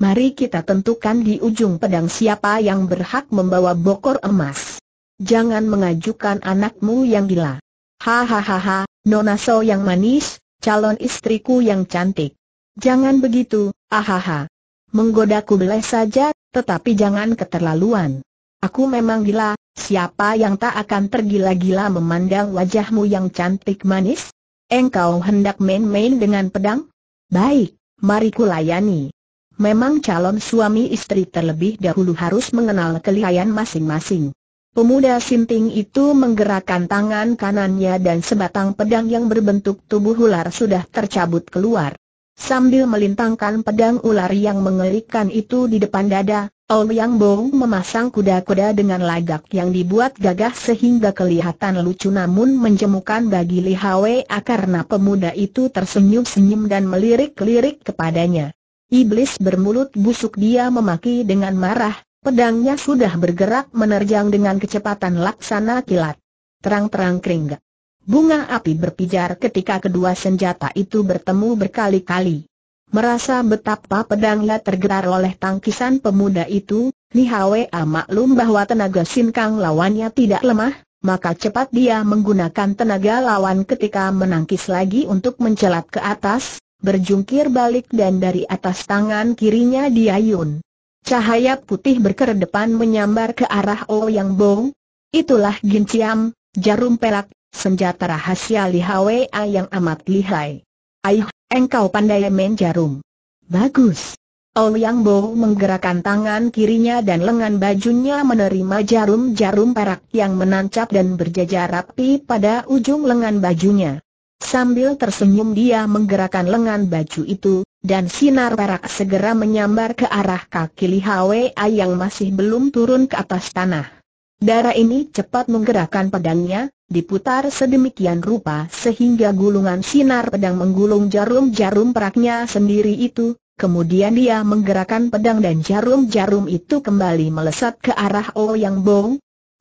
Mari kita tentukan di ujung pedang siapa yang berhak membawa bokor emas jangan mengajukan anakmu yang gila. Hahaha, Nona So yang manis, calon istriku yang cantik. Jangan begitu, ahaha. Menggodaku boleh saja, tetapi jangan keterlaluan. Aku memang gila, siapa yang tak akan tergila-gila memandang wajahmu yang cantik manis? Engkau hendak main-main dengan pedang? Baik, mari kulayani. Memang calon suami istri terlebih dahulu harus mengenal kelihayan masing-masing. Pemuda Sinting itu menggerakkan tangan kanannya dan sebatang pedang yang berbentuk tubuh ular sudah tercabut keluar. Sambil melintangkan pedang ular yang mengerikan itu di depan dada, Ouyang Bo memasang kuda-kuda dengan lagak yang dibuat gagah sehingga kelihatan lucu namun menjemukan bagi Li Hwa karena pemuda itu tersenyum-senyum dan melirik-lirik kepadanya. Iblis bermulut busuk dia memaki dengan marah, Pedangnya sudah bergerak menerjang dengan kecepatan laksana kilat. Terang-terang keringgak. Bunga api berpijar ketika kedua senjata itu bertemu berkali-kali. Merasa betapa pedangnya tergerar oleh tangkisan pemuda itu, Ni Hwa maklum bahwa tenaga sinkang lawannya tidak lemah, maka cepat dia menggunakan tenaga lawan ketika menangkis lagi untuk mencelat ke atas, berjungkir balik dan dari atas tangan kirinya diayun. Cahaya putih berkeredepan menyambar ke arah Ouyang oh Bo. Itulah Ginciam, jarum perak, senjata rahasia Li Hwa yang amat lihai. Ayuh, engkau pandai main jarum. Bagus. Ouyang oh Bo menggerakkan tangan kirinya dan lengan bajunya menerima jarum-jarum perak yang menancap dan berjajar rapi pada ujung lengan bajunya. Sambil tersenyum dia menggerakkan lengan baju itu, dan sinar perak segera menyambar ke arah kaki Li Hwa yang masih belum turun ke atas tanah. Darah ini cepat menggerakkan pedangnya, diputar sedemikian rupa sehingga gulungan sinar pedang menggulung jarum-jarum peraknya sendiri itu, kemudian dia menggerakkan pedang dan jarum-jarum itu kembali melesat ke arah Ouyang oh Yang Bong.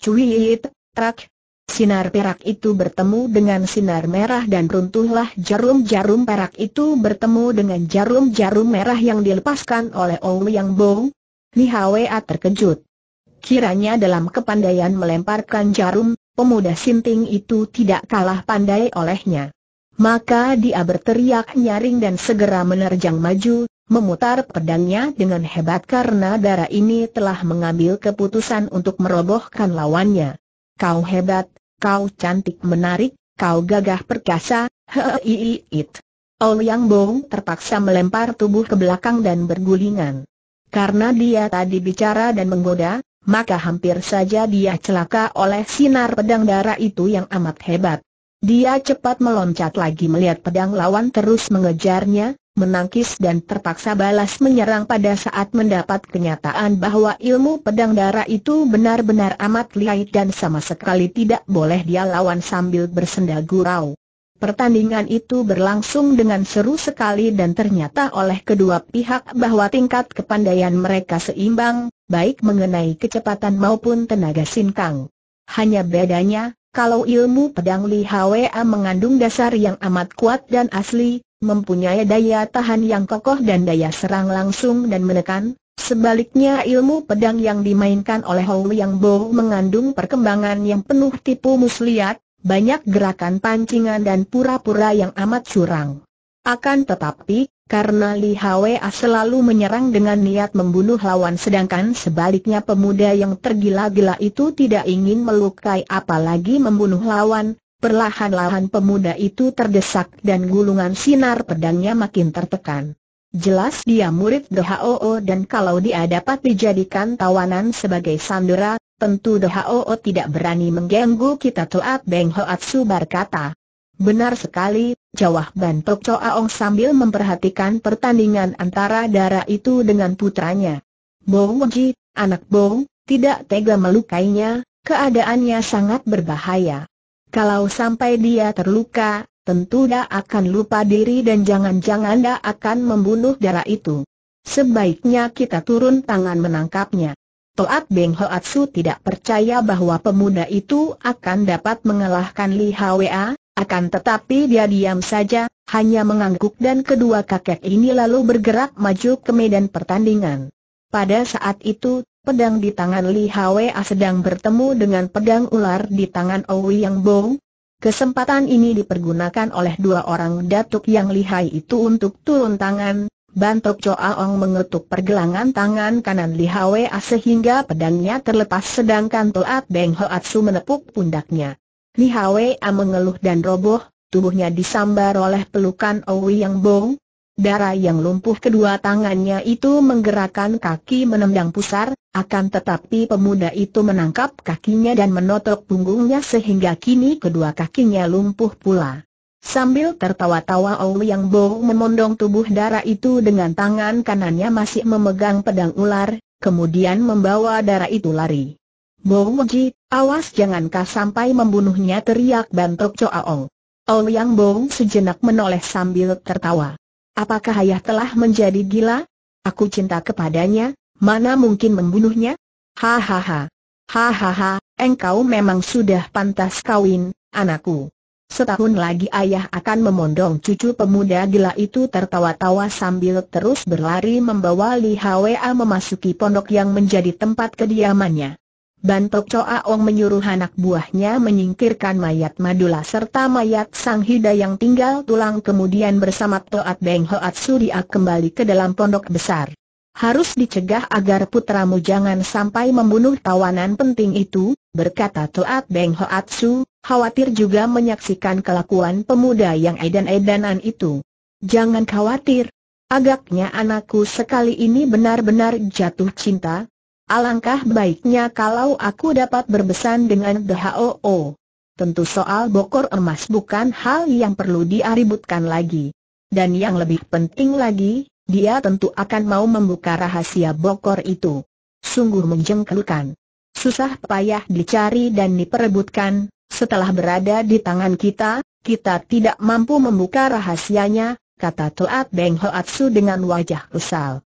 Cuiit, trak, Sinar perak itu bertemu dengan sinar merah dan runtuhlah jarum-jarum perak itu bertemu dengan jarum-jarum merah yang dilepaskan oleh yang Bo. Li Hwa terkejut. Kiranya dalam kepandaian melemparkan jarum, pemuda sinting itu tidak kalah pandai olehnya. Maka dia berteriak nyaring dan segera menerjang maju, memutar pedangnya dengan hebat karena darah ini telah mengambil keputusan untuk merobohkan lawannya. Kau hebat, Kau cantik menarik, kau gagah perkasa, it. Ouyang Bong terpaksa melempar tubuh ke belakang dan bergulingan. Karena dia tadi bicara dan menggoda, maka hampir saja dia celaka oleh sinar pedang darah itu yang amat hebat. Dia cepat meloncat lagi melihat pedang lawan terus mengejarnya, menangkis dan terpaksa balas menyerang pada saat mendapat kenyataan bahwa ilmu pedang darah itu benar-benar amat lihai dan sama sekali tidak boleh dia lawan sambil bersenda gurau. Pertandingan itu berlangsung dengan seru sekali dan ternyata oleh kedua pihak bahwa tingkat kepandaian mereka seimbang, baik mengenai kecepatan maupun tenaga sinkang. Hanya bedanya, kalau ilmu pedang Li Hwa mengandung dasar yang amat kuat dan asli, mempunyai daya tahan yang kokoh dan daya serang langsung dan menekan, Sebaliknya ilmu pedang yang dimainkan oleh Hou Yang Bo mengandung perkembangan yang penuh tipu muslihat, banyak gerakan pancingan dan pura-pura yang amat curang. Akan tetapi, karena Li Hwa selalu menyerang dengan niat membunuh lawan sedangkan sebaliknya pemuda yang tergila-gila itu tidak ingin melukai apalagi membunuh lawan, Perlahan-lahan pemuda itu terdesak dan gulungan sinar pedangnya makin tertekan. Jelas dia murid DHOO dan kalau dia dapat dijadikan tawanan sebagai sandera, tentu DHOO tidak berani mengganggu kita Toat Beng Hoat Subar kata. Benar sekali, jawab Bantok Choaong sambil memperhatikan pertandingan antara darah itu dengan putranya. Ji, anak Bong, tidak tega melukainya, keadaannya sangat berbahaya. Kalau sampai dia terluka, tentu dia akan lupa diri dan jangan-jangan dia akan membunuh darah itu. Sebaiknya kita turun tangan menangkapnya. Toat Beng Hoatsu tidak percaya bahwa pemuda itu akan dapat mengalahkan Li Hwa, akan tetapi dia diam saja, hanya mengangguk dan kedua kakek ini lalu bergerak maju ke medan pertandingan. Pada saat itu, pedang di tangan Li Hwa sedang bertemu dengan pedang ular di tangan Owi Yang Bo. Kesempatan ini dipergunakan oleh dua orang datuk yang lihai itu untuk turun tangan. Bantok Choa Ong mengetuk pergelangan tangan kanan Li Hwa sehingga pedangnya terlepas sedangkan Toat Beng Ho Hoatsu menepuk pundaknya. Li Hwa mengeluh dan roboh, tubuhnya disambar oleh pelukan Owi Yang Bo, Darah yang lumpuh kedua tangannya itu menggerakkan kaki menendang pusar, akan tetapi pemuda itu menangkap kakinya dan menotok punggungnya sehingga kini kedua kakinya lumpuh pula. Sambil tertawa-tawa Yang Bo memondong tubuh darah itu dengan tangan kanannya masih memegang pedang ular, kemudian membawa darah itu lari. Bo Ji, awas jangankah sampai membunuhnya teriak bantok Choa Ouyang Yang Bo sejenak menoleh sambil tertawa. Apakah ayah telah menjadi gila? Aku cinta kepadanya, mana mungkin membunuhnya? Hahaha. Hahaha, engkau memang sudah pantas kawin, anakku. Setahun lagi ayah akan memondong cucu pemuda gila itu tertawa-tawa sambil terus berlari membawa Li Hwa memasuki pondok yang menjadi tempat kediamannya. Bantok Choa Ong menyuruh anak buahnya menyingkirkan mayat Madula serta mayat Sang Hida yang tinggal tulang kemudian bersama Toat Beng Hoat Surya kembali ke dalam pondok besar. Harus dicegah agar putramu jangan sampai membunuh tawanan penting itu, berkata Toat Beng Hoat Su, khawatir juga menyaksikan kelakuan pemuda yang edan-edanan itu. Jangan khawatir. Agaknya anakku sekali ini benar-benar jatuh cinta, Alangkah baiknya kalau aku dapat berbesan dengan DHOO. Tentu soal bokor emas bukan hal yang perlu diaributkan lagi. Dan yang lebih penting lagi, dia tentu akan mau membuka rahasia bokor itu. Sungguh menjengkelkan. Susah payah dicari dan diperebutkan, setelah berada di tangan kita, kita tidak mampu membuka rahasianya, kata Toat Beng Hoatsu dengan wajah kesal.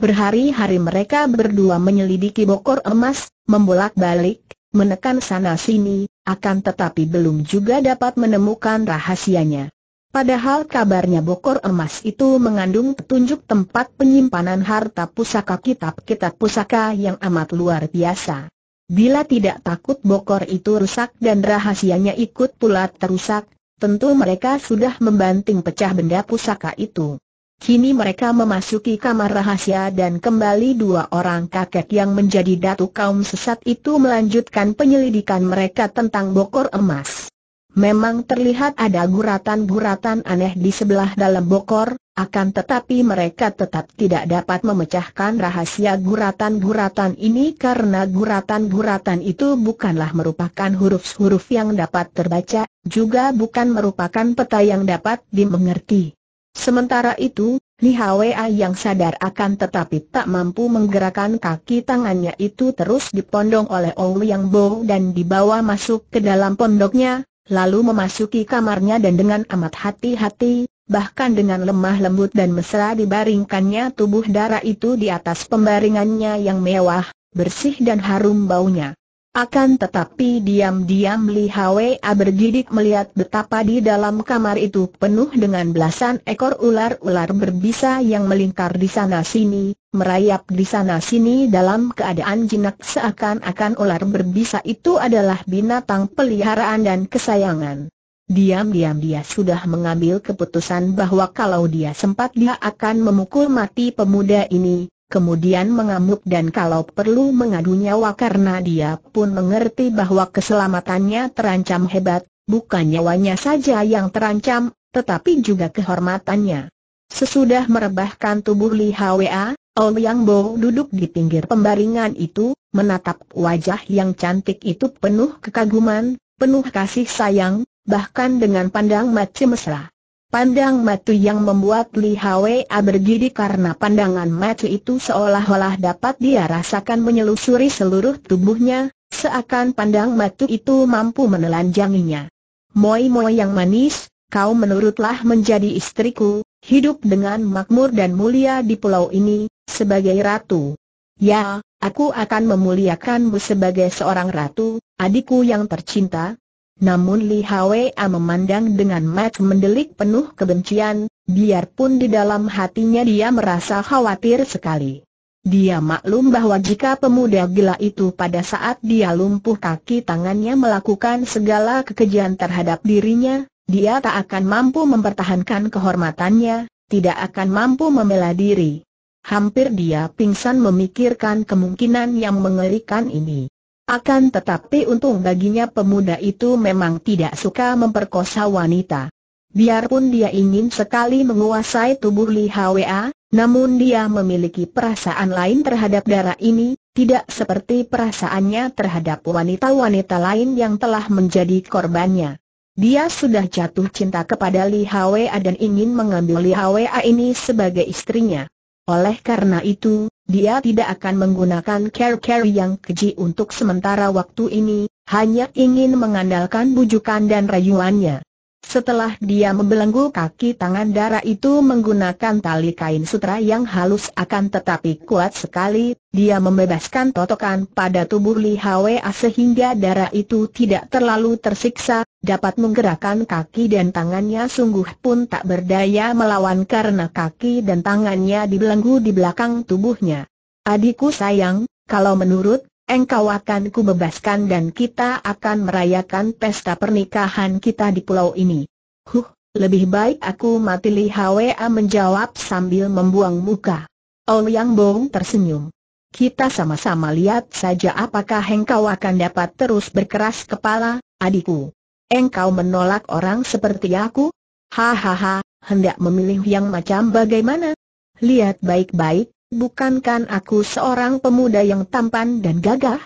Berhari-hari mereka berdua menyelidiki bokor emas, membolak-balik, menekan sana-sini, akan tetapi belum juga dapat menemukan rahasianya. Padahal kabarnya bokor emas itu mengandung petunjuk tempat penyimpanan harta pusaka kitab-kitab pusaka yang amat luar biasa. Bila tidak takut bokor itu rusak dan rahasianya ikut pula terusak, tentu mereka sudah membanting pecah benda pusaka itu. Kini mereka memasuki kamar rahasia dan kembali dua orang kakek yang menjadi datu kaum sesat itu melanjutkan penyelidikan mereka tentang bokor emas. Memang terlihat ada guratan-guratan aneh di sebelah dalam bokor, akan tetapi mereka tetap tidak dapat memecahkan rahasia guratan-guratan ini karena guratan-guratan itu bukanlah merupakan huruf-huruf yang dapat terbaca, juga bukan merupakan peta yang dapat dimengerti. Sementara itu, Li Hwa yang sadar akan tetapi tak mampu menggerakkan kaki tangannya itu terus dipondong oleh yang Bo dan dibawa masuk ke dalam pondoknya, lalu memasuki kamarnya dan dengan amat hati-hati, bahkan dengan lemah lembut dan mesra dibaringkannya tubuh darah itu di atas pembaringannya yang mewah, bersih dan harum baunya. Akan tetapi diam-diam Li Hwa bergidik melihat betapa di dalam kamar itu penuh dengan belasan ekor ular-ular berbisa yang melingkar di sana-sini, merayap di sana-sini dalam keadaan jinak seakan-akan ular berbisa itu adalah binatang peliharaan dan kesayangan. Diam-diam dia sudah mengambil keputusan bahwa kalau dia sempat dia akan memukul mati pemuda ini, kemudian mengamuk dan kalau perlu mengadu nyawa karena dia pun mengerti bahwa keselamatannya terancam hebat, bukan nyawanya saja yang terancam, tetapi juga kehormatannya. Sesudah merebahkan tubuh Li Hwa, Ouyang Bo duduk di pinggir pembaringan itu, menatap wajah yang cantik itu penuh kekaguman, penuh kasih sayang, bahkan dengan pandang macam mesra. Pandang matu yang membuat Li Hwa bergidi karena pandangan matu itu seolah-olah dapat dia rasakan menyelusuri seluruh tubuhnya, seakan pandang matu itu mampu menelanjanginya. Moi-moi yang manis, kau menurutlah menjadi istriku, hidup dengan makmur dan mulia di pulau ini, sebagai ratu. Ya, aku akan memuliakanmu sebagai seorang ratu, adikku yang tercinta, namun Li Hwa memandang dengan mat mendelik penuh kebencian, biarpun di dalam hatinya dia merasa khawatir sekali. Dia maklum bahwa jika pemuda gila itu pada saat dia lumpuh kaki tangannya melakukan segala kekejian terhadap dirinya, dia tak akan mampu mempertahankan kehormatannya, tidak akan mampu membela diri. Hampir dia pingsan memikirkan kemungkinan yang mengerikan ini. Akan tetapi untung baginya pemuda itu memang tidak suka memperkosa wanita. Biarpun dia ingin sekali menguasai tubuh Li Hwa, namun dia memiliki perasaan lain terhadap darah ini, tidak seperti perasaannya terhadap wanita-wanita lain yang telah menjadi korbannya. Dia sudah jatuh cinta kepada Li Hwa dan ingin mengambil Li Hwa ini sebagai istrinya. Oleh karena itu, dia tidak akan menggunakan care-care yang keji untuk sementara waktu ini, hanya ingin mengandalkan bujukan dan rayuannya. Setelah dia membelenggu kaki tangan darah itu menggunakan tali kain sutra yang halus akan tetapi kuat sekali, dia membebaskan totokan pada tubuh Li Hwa sehingga darah itu tidak terlalu tersiksa, dapat menggerakkan kaki dan tangannya sungguh pun tak berdaya melawan karena kaki dan tangannya dibelenggu di belakang tubuhnya. Adikku sayang, kalau menurut engkau akan kubebaskan dan kita akan merayakan pesta pernikahan kita di pulau ini. Huh, lebih baik aku mati Li Hwa menjawab sambil membuang muka. Ouyang Bong tersenyum. Kita sama-sama lihat saja apakah engkau akan dapat terus berkeras kepala, adikku. Engkau menolak orang seperti aku? Hahaha, hendak memilih yang macam bagaimana? Lihat baik-baik, Bukankan aku seorang pemuda yang tampan dan gagah?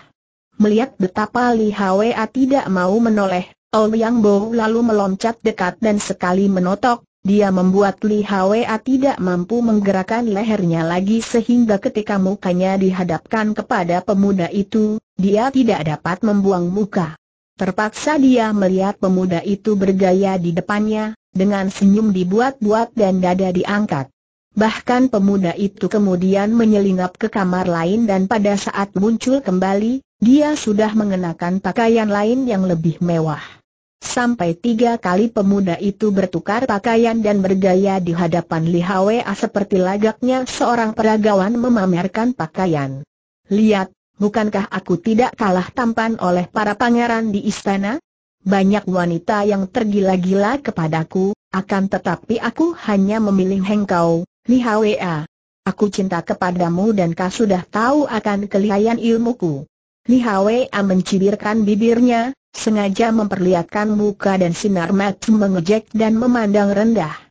Melihat betapa Li Hwa tidak mau menoleh, Ouyang Bo lalu meloncat dekat dan sekali menotok, dia membuat Li Hwa tidak mampu menggerakkan lehernya lagi sehingga ketika mukanya dihadapkan kepada pemuda itu, dia tidak dapat membuang muka. Terpaksa dia melihat pemuda itu bergaya di depannya, dengan senyum dibuat-buat dan dada diangkat. Bahkan pemuda itu kemudian menyelinap ke kamar lain dan pada saat muncul kembali, dia sudah mengenakan pakaian lain yang lebih mewah. Sampai tiga kali pemuda itu bertukar pakaian dan bergaya di hadapan Li Hwa seperti lagaknya seorang peragawan memamerkan pakaian. Lihat, bukankah aku tidak kalah tampan oleh para pangeran di istana? Banyak wanita yang tergila-gila kepadaku, akan tetapi aku hanya memilih hengkau. Li Hwa. E Aku cinta kepadamu dan kau sudah tahu akan kelihayan ilmuku. Li Hwa e mencibirkan bibirnya, sengaja memperlihatkan muka dan sinar mata mengejek dan memandang rendah.